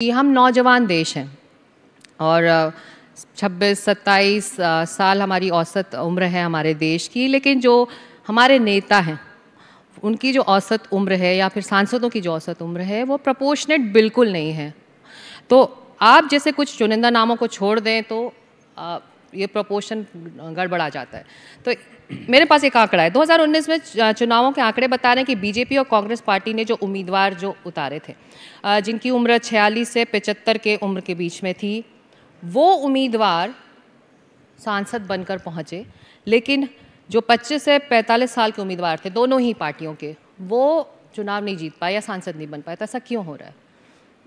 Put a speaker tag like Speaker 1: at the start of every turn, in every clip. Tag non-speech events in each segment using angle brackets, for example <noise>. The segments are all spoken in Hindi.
Speaker 1: कि हम नौजवान देश हैं और 26 27 साल हमारी औसत उम्र है हमारे देश की लेकिन जो हमारे नेता हैं उनकी जो औसत उम्र है या फिर सांसदों की जो औसत उम्र है वो प्रपोशनेट बिल्कुल नहीं है तो आप जैसे कुछ चुनिंदा नामों को छोड़ दें तो ये प्रोपोर्शन गड़बड़ा जाता है तो मेरे पास एक आंकड़ा है 2019 में चुनावों के आंकड़े बता रहे हैं कि बीजेपी और कांग्रेस पार्टी ने जो उम्मीदवार जो उतारे थे जिनकी उम्र 46 से 75 के उम्र के बीच में थी वो उम्मीदवार सांसद बनकर पहुंचे लेकिन जो 25 से 45 साल के उम्मीदवार थे दोनों ही पार्टियों के वो चुनाव नहीं जीत पाए या सांसद नहीं बन पाए तो ऐसा क्यों हो रहा है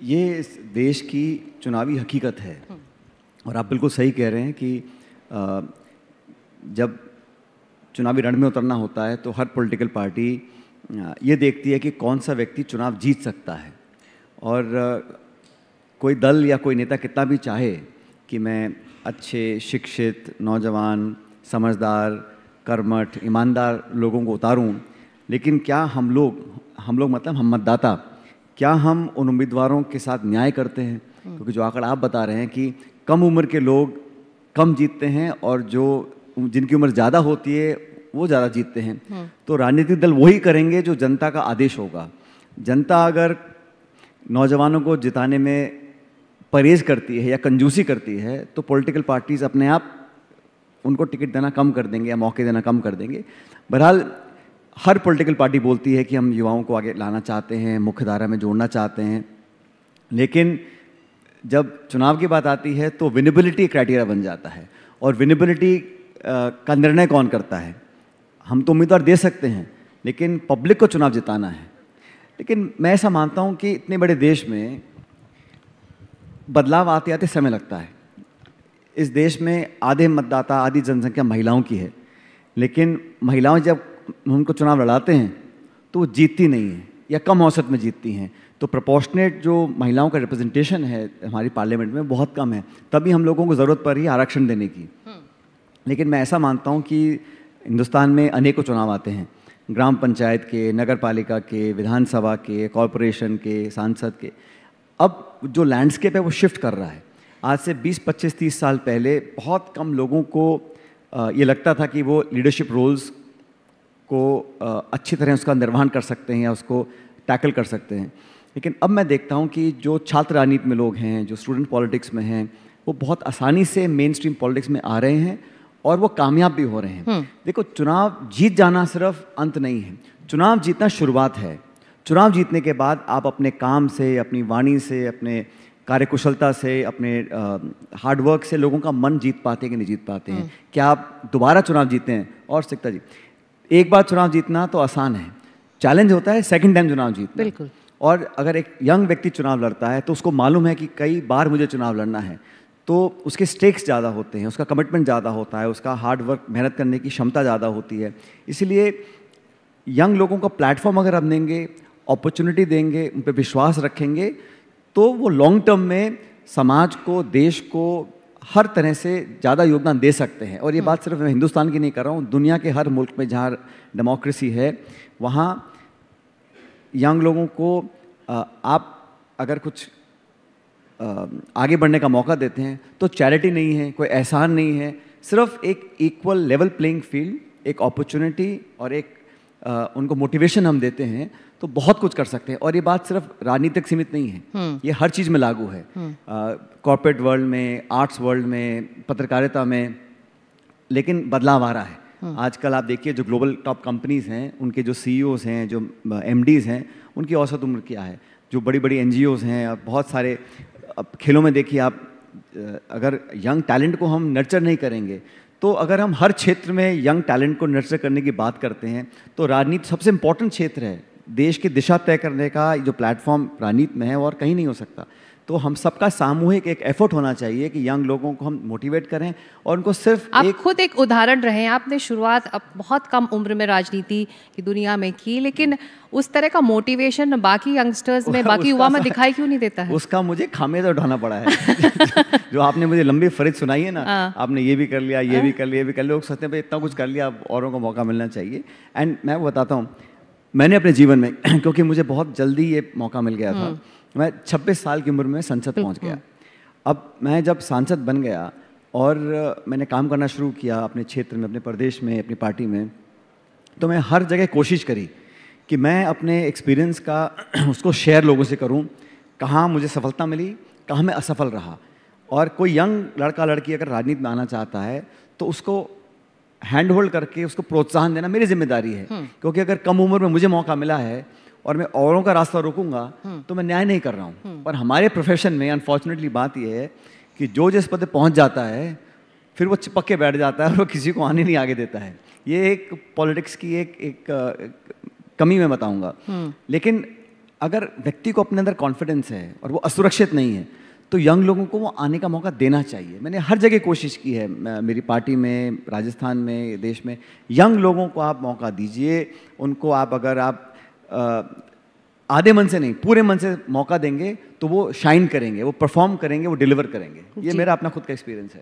Speaker 2: ये इस देश की चुनावी हकीकत है हम्म। और आप बिल्कुल सही कह रहे हैं कि जब चुनावी रण में उतरना होता है तो हर पॉलिटिकल पार्टी ये देखती है कि कौन सा व्यक्ति चुनाव जीत सकता है और कोई दल या कोई नेता कितना भी चाहे कि मैं अच्छे शिक्षित नौजवान समझदार कर्मठ ईमानदार लोगों को उतारूं लेकिन क्या हम लोग हम लोग मतलब हम मतदाता क्या हम उन उम्मीदवारों के साथ न्याय करते हैं हम्म। क्योंकि जो आंकड़ा आप बता रहे हैं कि कम उम्र के लोग कम जीतते हैं और जो जिनकी उम्र ज़्यादा होती है वो ज़्यादा जीतते हैं हम्म। तो राजनीतिक दल वही करेंगे जो जनता का आदेश होगा जनता अगर नौजवानों को जिताने में परहेज करती है या कंजूसी करती है तो पॉलिटिकल पार्टीज़ अपने आप उनको टिकट देना कम कर देंगे या मौके देना कम कर देंगे बहरहाल हर पॉलिटिकल पार्टी बोलती है कि हम युवाओं को आगे लाना चाहते हैं मुख्यधारा में जोड़ना चाहते हैं लेकिन जब चुनाव की बात आती है तो विनेबिलिटी क्राइटेरिया बन जाता है और विनेबिलिटी का निर्णय कौन करता है हम तो उम्मीदवार दे सकते हैं लेकिन पब्लिक को चुनाव जिताना है लेकिन मैं ऐसा मानता हूँ कि इतने बड़े देश में बदलाव आते आते समय लगता है इस देश में आधे मतदाता आधी जनसंख्या महिलाओं की है लेकिन महिलाएं जब उनको चुनाव लड़ाते हैं तो वो जीतती नहीं है या कम औसत में जीतती हैं तो प्रपोर्शनेट जो महिलाओं का रिप्रेजेंटेशन है हमारी पार्लियामेंट में बहुत कम है तभी हम लोगों को ज़रूरत पड़ रही है आरक्षण देने की हम्म। लेकिन मैं ऐसा मानता हूँ कि हिंदुस्तान में अनेकों चुनाव आते हैं ग्राम पंचायत के नगर पालिका के विधानसभा के कॉरपोरेशन के सांसद के अब जो लैंडस्केप है वो शिफ्ट कर रहा है आज से 20 25 30 साल पहले बहुत कम लोगों को ये लगता था कि वो लीडरशिप रोल्स को अच्छी तरह उसका निर्वहन कर सकते हैं या उसको टैकल कर सकते हैं लेकिन अब मैं देखता हूँ कि जो छात्र राजनीति में लोग हैं जो स्टूडेंट पॉलिटिक्स में हैं वो बहुत आसानी से मेन स्ट्रीम पॉलिटिक्स में आ रहे हैं और वो कामयाब भी हो रहे हैं हम्म। देखो चुनाव जीत जाना सिर्फ अंत नहीं है चुनाव जीतना शुरुआत है चुनाव जीतने के बाद आप अपने काम से अपनी वाणी से अपने कार्यकुशलता से अपने हार्डवर्क से लोगों का मन जीत पाते हैं कि नहीं जीत पाते हैं हम्म। क्या आप दोबारा चुनाव जीते हैं और सिकता जी एक बार चुनाव जीतना तो आसान है चैलेंज होता है सेकंड टाइम चुनाव जीतना बिल्कुल और अगर एक यंग व्यक्ति चुनाव लड़ता है तो उसको मालूम है कि कई बार मुझे चुनाव लड़ना है तो उसके स्टेक्स ज़्यादा होते हैं उसका कमिटमेंट ज़्यादा होता है उसका हार्ड वर्क मेहनत करने की क्षमता ज़्यादा होती है इसलिए यंग लोगों का प्लेटफॉर्म अगर हम देंगे अपॉर्चुनिटी देंगे उन पर विश्वास रखेंगे तो वो लॉन्ग टर्म में समाज को देश को हर तरह से ज़्यादा योगदान दे सकते हैं और ये हम्म। बात सिर्फ मैं हिंदुस्तान की नहीं कर रहा हूँ दुनिया के हर मुल्क में जहाँ डेमोक्रेसी है वहाँ यंग लोगों को आप अगर कुछ आगे बढ़ने का मौका देते हैं तो चैरिटी नहीं है कोई एहसान नहीं है सिर्फ एक इक्वल लेवल प्लेइंग फील्ड एक अपॉर्चुनिटी और एक आ, उनको मोटिवेशन हम देते हैं तो बहुत कुछ कर सकते हैं और ये बात सिर्फ राजनीतिक सीमित नहीं है हम्म। ये हर चीज़ में लागू है कॉर्पोरेट हम्म। वर्ल्ड में आर्ट्स वर्ल्ड में पत्रकारिता में लेकिन बदलाव आ रहा है हम्म। आजकल आप देखिए जो ग्लोबल टॉप कंपनीज हैं उनके जो सी e हैं जो एम हैं उनकी औसत उम्र क्या है जो बड़ी बड़ी एन हैं और बहुत सारे अब खेलों में देखिए आप अगर यंग टैलेंट को हम नर्चर नहीं करेंगे तो अगर हम हर क्षेत्र में यंग टैलेंट को नर्चर करने की बात करते हैं तो राजनीति सबसे इम्पोर्टेंट क्षेत्र है देश की दिशा तय करने का जो प्लेटफॉर्म राजनीति में है और कहीं नहीं हो सकता तो हम सबका सामूहिक एक एफर्ट होना चाहिए कि यंग लोगों को हम मोटिवेट करें और उनको सिर्फ आप एक...
Speaker 1: खुद एक उदाहरण रहे आपने शुरुआत अब बहुत कम उम्र में राजनीति की दुनिया में की लेकिन उस तरह का मोटिवेशन बाकी यंगस्टर्स में <laughs> बाकी युवा में दिखाई क्यों नहीं देता है
Speaker 2: उसका मुझे खामे तो उठाना पड़ा है <laughs> <laughs> जो आपने मुझे लंबी फरिज सुनाई है ना हाँ। आपने ये भी कर लिया ये भी हाँ। कर लिया ये भी कर लिया लोग सोचते हैं इतना कुछ कर लिया औरों को मौका मिलना चाहिए एंड मैं बताता हूँ मैंने अपने जीवन में <clears throat> क्योंकि मुझे बहुत जल्दी ये मौका मिल गया था हम्म। मैं 26 साल की उम्र में संसद पहुंच गया अब मैं जब सांसद बन गया और मैंने काम करना शुरू किया अपने क्षेत्र में अपने प्रदेश में अपनी पार्टी में तो मैं हर जगह कोशिश करी कि मैं अपने एक्सपीरियंस का <clears throat> उसको शेयर लोगों से करूं कहाँ मुझे सफलता मिली कहाँ मैं असफल रहा और कोई यंग लड़का लड़की अगर राजनीति में आना चाहता है तो उसको हैंड होल्ड करके उसको प्रोत्साहन देना मेरी जिम्मेदारी है हम्म। क्योंकि अगर कम उम्र में मुझे मौका मिला है और मैं औरों का रास्ता रोकूंगा हम्म। तो मैं न्याय नहीं कर रहा हूँ हम्म। पर हमारे प्रोफेशन में अनफॉर्चुनेटली बात यह है कि जो जिस पद पहुँच जाता है फिर वो चिपक के बैठ जाता है और वो किसी को आने नहीं आगे देता है ये एक पॉलिटिक्स की एक एक, एक कमी मैं बताऊंगा लेकिन अगर व्यक्ति को अपने अंदर कॉन्फिडेंस है और वो असुरक्षित नहीं है तो यंग लोगों को वो आने का मौका देना चाहिए मैंने हर जगह कोशिश की है मेरी पार्टी में राजस्थान में देश में यंग लोगों को आप मौका दीजिए उनको आप अगर आप आधे मन से नहीं पूरे मन से मौका देंगे तो वो शाइन करेंगे वो परफॉर्म करेंगे वो डिलीवर करेंगे ये मेरा अपना खुद का एक्सपीरियंस है